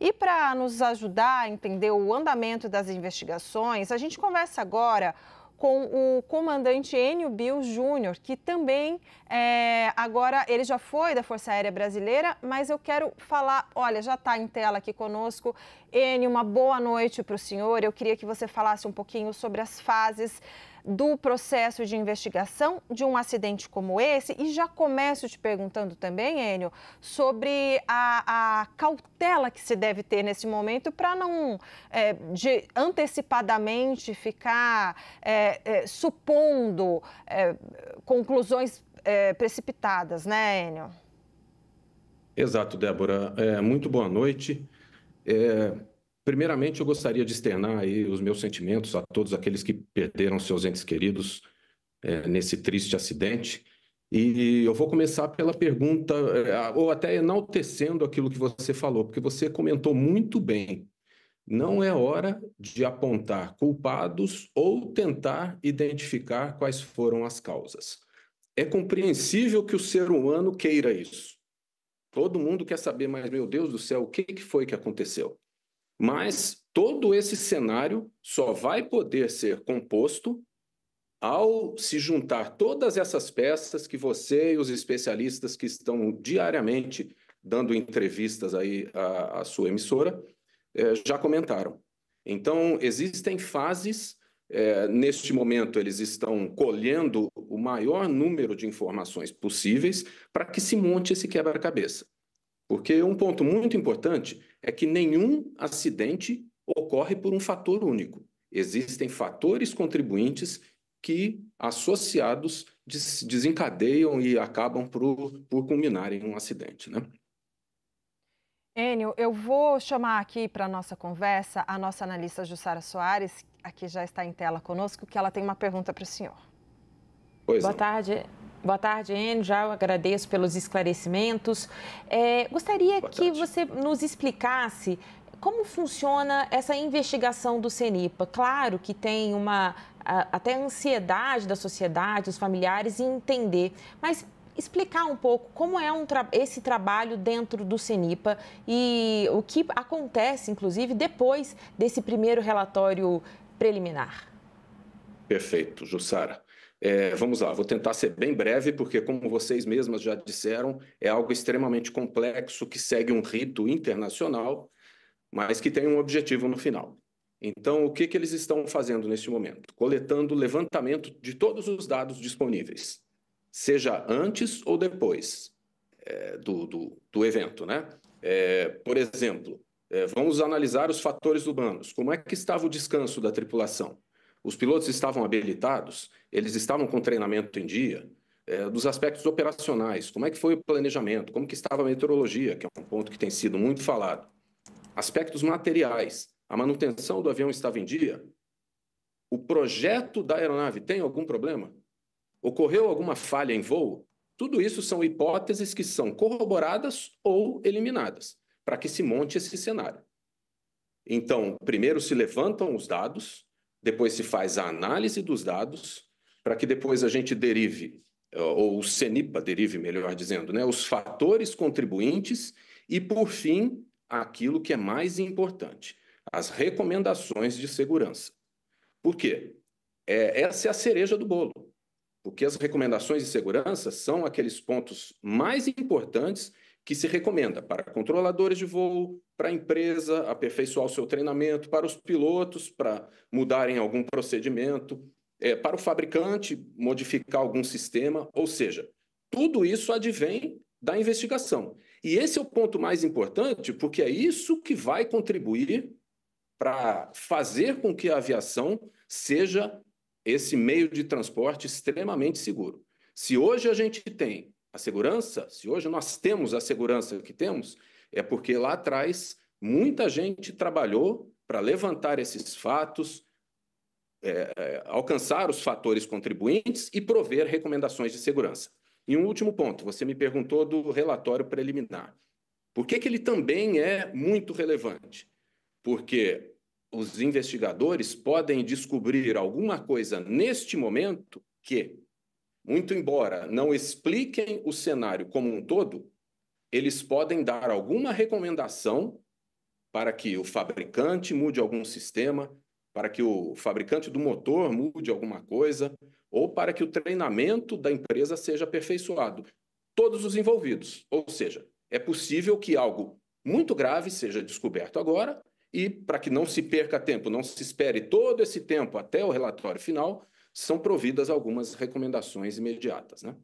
E para nos ajudar a entender o andamento das investigações, a gente conversa agora com o comandante Enio Bill Júnior, que também é, agora ele já foi da Força Aérea Brasileira, mas eu quero falar, olha, já está em tela aqui conosco Enio, uma boa noite para o senhor. Eu queria que você falasse um pouquinho sobre as fases do processo de investigação de um acidente como esse. E já começo te perguntando também, Enio, sobre a, a cautela que se deve ter nesse momento para não é, de, antecipadamente ficar é, é, supondo é, conclusões é, precipitadas, né, Enio? Exato, Débora. É, muito boa noite. É, primeiramente, eu gostaria de externar os meus sentimentos a todos aqueles que perderam seus entes queridos é, nesse triste acidente. E eu vou começar pela pergunta, é, ou até enaltecendo aquilo que você falou, porque você comentou muito bem. Não é hora de apontar culpados ou tentar identificar quais foram as causas. É compreensível que o ser humano queira isso. Todo mundo quer saber, mas meu Deus do céu, o que, que foi que aconteceu? Mas todo esse cenário só vai poder ser composto ao se juntar todas essas peças que você e os especialistas que estão diariamente dando entrevistas aí à, à sua emissora eh, já comentaram. Então, existem fases é, neste momento, eles estão colhendo o maior número de informações possíveis para que se monte esse quebra-cabeça. Porque um ponto muito importante é que nenhum acidente ocorre por um fator único. Existem fatores contribuintes que, associados, desencadeiam e acabam por, por culminarem um acidente. Né? Enio, eu vou chamar aqui para a nossa conversa a nossa analista Jussara Soares, aqui já está em tela conosco, que ela tem uma pergunta para o senhor. Pois Boa não. É. tarde. Boa tarde, Enio. Já agradeço pelos esclarecimentos. É, gostaria Boa que tarde. você nos explicasse como funciona essa investigação do CENIPA. Claro que tem uma até ansiedade da sociedade, dos familiares, em entender, mas explicar um pouco como é um tra esse trabalho dentro do CENIPA e o que acontece, inclusive, depois desse primeiro relatório preliminar. Perfeito, Jussara. É, vamos lá, vou tentar ser bem breve, porque, como vocês mesmas já disseram, é algo extremamente complexo que segue um rito internacional, mas que tem um objetivo no final. Então, o que, que eles estão fazendo nesse momento? Coletando levantamento de todos os dados disponíveis seja antes ou depois é, do, do, do, evento. Né? É, por exemplo, é, vamos analisar os fatores humanos. Como é que estava o descanso da tripulação? Os pilotos estavam habilitados? Eles estavam com treinamento em dia? É, dos aspectos operacionais, como é que foi o planejamento? Como que estava a meteorologia, que é um ponto que tem sido muito falado? Aspectos materiais, a manutenção do avião estava em dia? O projeto da aeronave tem algum problema? Ocorreu alguma falha em voo? Tudo isso são hipóteses que são corroboradas ou eliminadas para que se monte esse cenário. Então, primeiro se levantam os dados, depois se faz a análise dos dados, para que depois a gente derive, eh, ou o CENIPA derive, melhor dizendo, né, os fatores contribuintes e, por fim, aquilo que é mais importante, as recomendações de segurança. Por quê? É, essa é a cereja do bolo porque as recomendações de segurança são aqueles pontos mais importantes que se recomenda para controladores de voo, para a empresa aperfeiçoar o seu treinamento, para os pilotos para mudarem algum procedimento, é, para o fabricante modificar algum sistema, ou seja, tudo isso advém da investigação. E esse é o ponto mais importante, porque é isso que vai contribuir para fazer com que a aviação seja esse meio de transporte extremamente seguro. Se hoje a gente tem a segurança, se hoje nós temos a segurança que temos, é porque lá atrás muita gente trabalhou para levantar esses fatos, é, é alcançar os fatores contribuintes e prover recomendações de segurança. E um último ponto, você me perguntou do relatório preliminar. Por que, que ele também é muito relevante? Porque os investigadores podem descobrir alguma coisa neste momento que, muito embora não expliquem o cenário como um todo, eles podem dar alguma recomendação para que o fabricante mude algum sistema, para que o fabricante do motor mude alguma coisa, ou para que o treinamento da empresa seja aperfeiçoado. Todos os envolvidos. Ou seja, é possível que algo muito grave seja descoberto agora e para que não se perca tempo, não se espere todo esse tempo até o relatório final, são providas algumas recomendações imediatas. Né?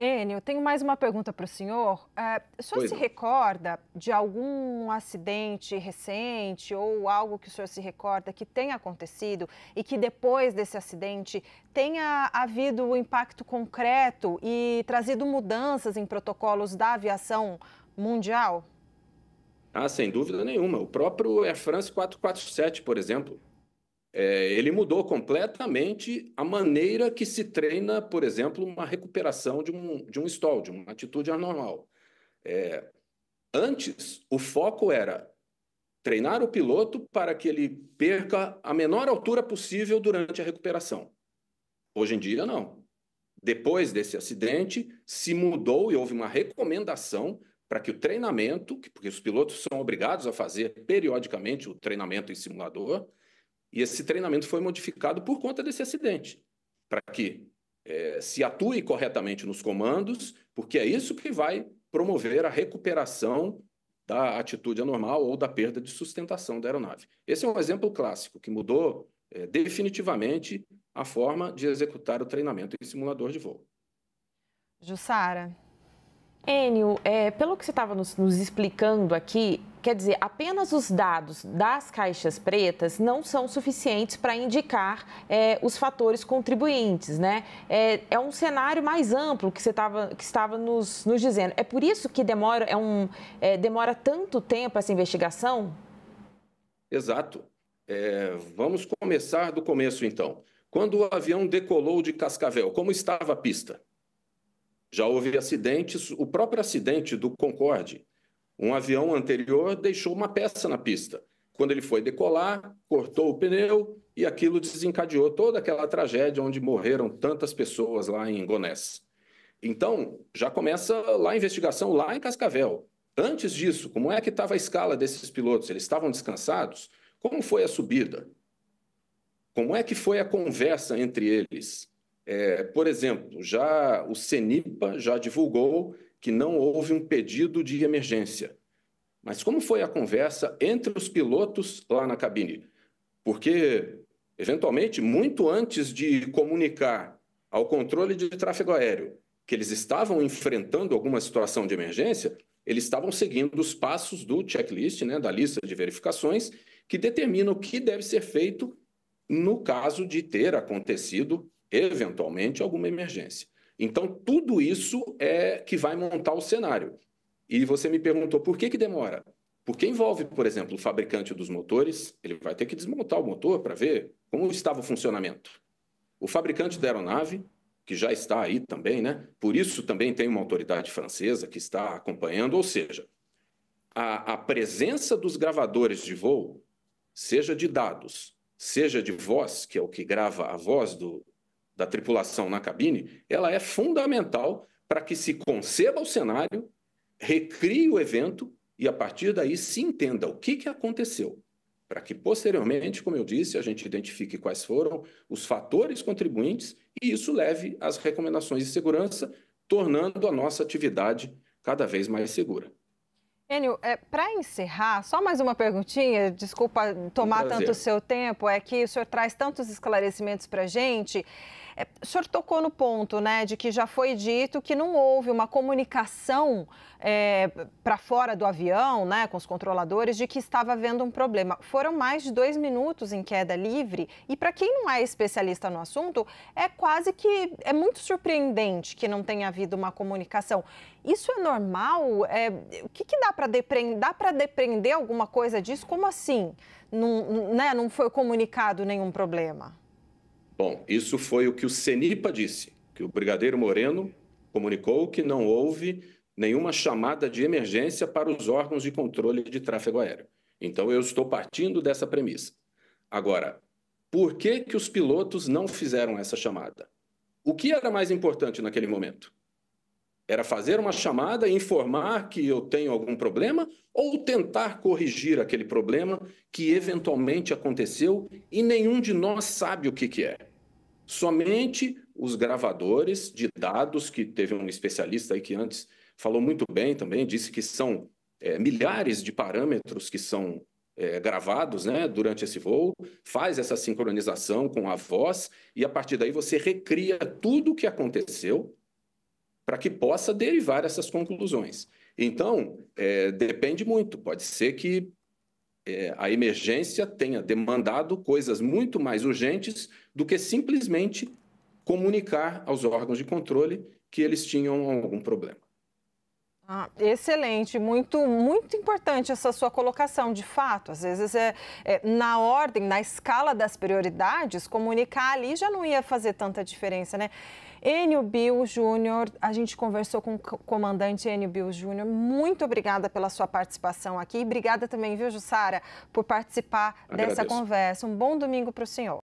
Enio, tenho mais uma pergunta para o senhor. Uh, o senhor pois se não. É. recorda de algum acidente recente ou algo que o senhor se recorda que tenha acontecido e que depois desse acidente tenha havido um impacto concreto e trazido mudanças em protocolos da aviação mundial? Ah, sem dúvida nenhuma. O próprio Air France 447, por exemplo, é, ele mudou completamente a maneira que se treina, por exemplo, uma recuperação de um, de um stall, de uma atitude anormal. É, antes, o foco era treinar o piloto para que ele perca a menor altura possível durante a recuperação. Hoje em dia, não. Depois desse acidente, se mudou e houve uma recomendação para que o treinamento, porque os pilotos são obrigados a fazer periodicamente o treinamento em simulador, e esse treinamento foi modificado por conta desse acidente, para que é, se atue corretamente nos comandos, porque é isso que vai promover a recuperação da atitude anormal ou da perda de sustentação da aeronave. Esse é um exemplo clássico que mudou é, definitivamente a forma de executar o treinamento em simulador de voo. Jussara, Enio, é, pelo que você estava nos, nos explicando aqui, quer dizer, apenas os dados das caixas pretas não são suficientes para indicar é, os fatores contribuintes, né? É, é, um cenário mais amplo que você tava, que estava nos, nos dizendo. É por isso que demora, é um, é, demora tanto tempo essa investigação? Exato. É, vamos começar do começo, então. Quando o avião decolou de Cascavel, como estava a pista? Já houve acidentes, o próprio acidente do Concorde. Um avião anterior deixou uma peça na pista. Quando ele foi decolar, cortou o pneu e aquilo desencadeou toda aquela tragédia onde morreram tantas pessoas lá em Gonés. Então, já começa lá a investigação lá em Cascavel. Antes disso, como é que estava a escala desses pilotos? Eles estavam descansados? Como foi a subida? Como é que foi a conversa entre eles? É, por exemplo, já o CENIPA já divulgou que não houve um pedido de emergência. Mas como foi a conversa entre os pilotos lá na cabine? Porque, eventualmente, muito antes de comunicar ao controle de tráfego aéreo que eles estavam enfrentando alguma situação de emergência, eles estavam seguindo os passos do checklist, né, da lista de verificações, que determina o que deve ser feito no caso de ter acontecido eventualmente alguma emergência. Então, tudo isso é que vai montar o cenário. E você me perguntou por que, que demora? Porque envolve, por exemplo, o fabricante dos motores, ele vai ter que desmontar o motor para ver como estava o funcionamento. O fabricante da aeronave, que já está aí também, né? Por isso também tem uma autoridade francesa que está acompanhando, ou seja, a, a presença dos gravadores de voo, seja de dados, seja de voz, que é o que grava a voz do, da tripulação na cabine, ela é fundamental para que se conceba o cenário, recrie o evento e a partir daí se entenda o que, que aconteceu, para que posteriormente, como eu disse, a gente identifique quais foram os fatores contribuintes e isso leve às recomendações de segurança, tornando a nossa atividade cada vez mais segura. Enio, é, para encerrar, só mais uma perguntinha, desculpa tomar um tanto o seu tempo, é que o senhor traz tantos esclarecimentos para a gente. É, o senhor tocou no ponto, né, de que já foi dito que não houve uma comunicação é, para fora do avião, né, com os controladores, de que estava havendo um problema. Foram mais de dois minutos em queda livre e para quem não é especialista no assunto, é quase que é muito surpreendente que não tenha havido uma comunicação. Isso é normal? É, o que, que dá para depreender? Dá para alguma coisa disso? Como assim? Não, né, não foi comunicado nenhum problema? Bom, isso foi o que o CENIPA disse, que o Brigadeiro Moreno comunicou que não houve nenhuma chamada de emergência para os órgãos de controle de tráfego aéreo. Então, eu estou partindo dessa premissa. Agora, por que, que os pilotos não fizeram essa chamada? O que era mais importante naquele momento? Era fazer uma chamada, informar que eu tenho algum problema ou tentar corrigir aquele problema que eventualmente aconteceu e nenhum de nós sabe o que, que é. Somente os gravadores de dados, que teve um especialista aí que antes falou muito bem também, disse que são é, milhares de parâmetros que são é, gravados né, durante esse voo, faz essa sincronização com a voz e a partir daí você recria tudo o que aconteceu para que possa derivar essas conclusões. Então, é, depende muito. Pode ser que é, a emergência tenha demandado coisas muito mais urgentes do que simplesmente comunicar aos órgãos de controle que eles tinham algum problema. Ah, excelente, muito, muito importante essa sua colocação. De fato, às vezes é, é, na ordem, na escala das prioridades, comunicar ali já não ia fazer tanta diferença, né? Enio Bill Júnior, a gente conversou com o comandante Enio Bill Júnior. Muito obrigada pela sua participação aqui. E obrigada também, viu, Jussara, por participar Agradeço. dessa conversa. Um bom domingo para o senhor.